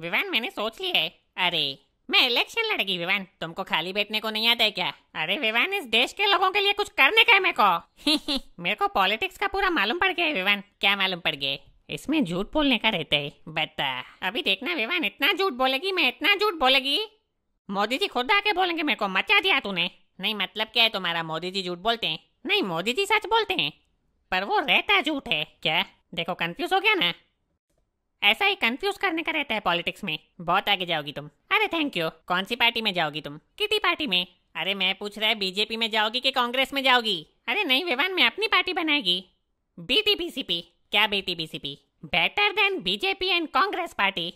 विवान मैंने सोच लिया है अरे मैं इलेक्शन लड़गी विवान तुमको खाली बैठने को नहीं आता है क्या अरे विवान इस देश के लोगों के लिए कुछ करने का है मेरे को मेरे को पॉलिटिक्स का पूरा मालूम पड़ गया है विवान क्या मालूम पड़ गया इसमें झूठ बोलने का रहता है बता अभी देखना विवान इतना झूठ बोलेगी मैं इतना झूठ बोलेगी मोदी जी खुद आके बोलेंगे मेरे को मचा दिया तूने नहीं मतलब क्या है तुम्हारा मोदी जी झूठ बोलते हैं नहीं मोदी जी सच बोलते हैं पर वो रहता झूठ है क्या देखो कंफ्यूज हो गया ना ऐसा ही कंफ्यूज करने का रहता है पॉलिटिक्स में बहुत आगे जाओगी तुम अरे थैंक यू कौन सी पार्टी में जाओगी तुम किसी पार्टी में अरे मैं पूछ रहा है बीजेपी में जाओगी कि कांग्रेस में जाओगी अरे नहीं विवान में अपनी पार्टी बनाएगी बीटी बीसीपी क्या BT BCP better than BJP and Congress party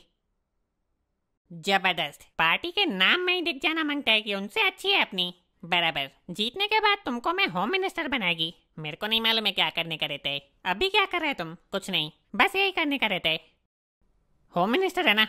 जबरदस्त पार्टी के नाम में ही दिख जाना मांगता है कि उनसे अच्छी है अपनी बराबर जीतने के बाद तुमको मैं होम मिनिस्टर बनाएगी मेरे को नहीं मालूम है क्या करने का रहता है अभी क्या कर रहे तुम कुछ नहीं बस यही करने का रहता है होम मिनिस्टर है ना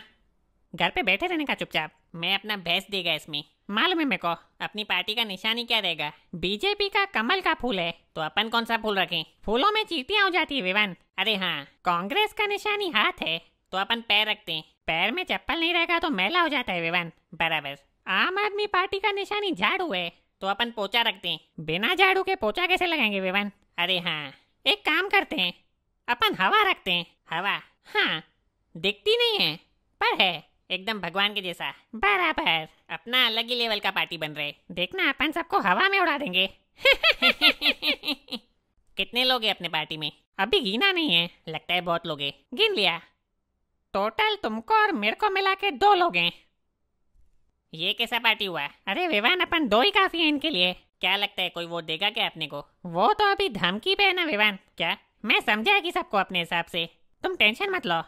घर पे बैठे रहने का चुपचाप मैं अपना बेस्ट देगा इसमें मालूम है मेरे को अपनी पार्टी का निशानी क्या रहेगा बीजेपी का कमल का फूल है तो अपन कौन सा फूल रखें फूलों में चीटियां हो जाती है विवान अरे हाँ कांग्रेस का निशानी हाथ है तो अपन पैर रखते हैं पैर में चप्पल नहीं रहेगा तो मैला हो जाता है विवान बराबर आम आदमी पार्टी का निशानी झाड़ू है तो अपन पोचा रखते हैं बिना झाड़ू के पोचा कैसे लगाएंगे विवान अरे हाँ एक काम करते हैं अपन हवा रखते हैं हवा हाँ दिखती नहीं है पर है एकदम भगवान के जैसा बराबर अपना अलग ही लेवल का पार्टी बन रहे देखना अपन सबको हवा में उड़ा देंगे कितने लोग हैं अपने पार्टी में अभी गिना नहीं है लगता है बहुत लोग हैं गिन लिया टोटल तुमको और मेरे को मिला के दो लोग हैं ये कैसा पार्टी हुआ अरे विवान अपन दो ही काफी है इनके लिए क्या लगता है कोई वो देगा क्या अपने को वो तो अभी धमकी पे है ना विवान क्या मैं समझा सबको अपने हिसाब से तुम टेंशन मत लो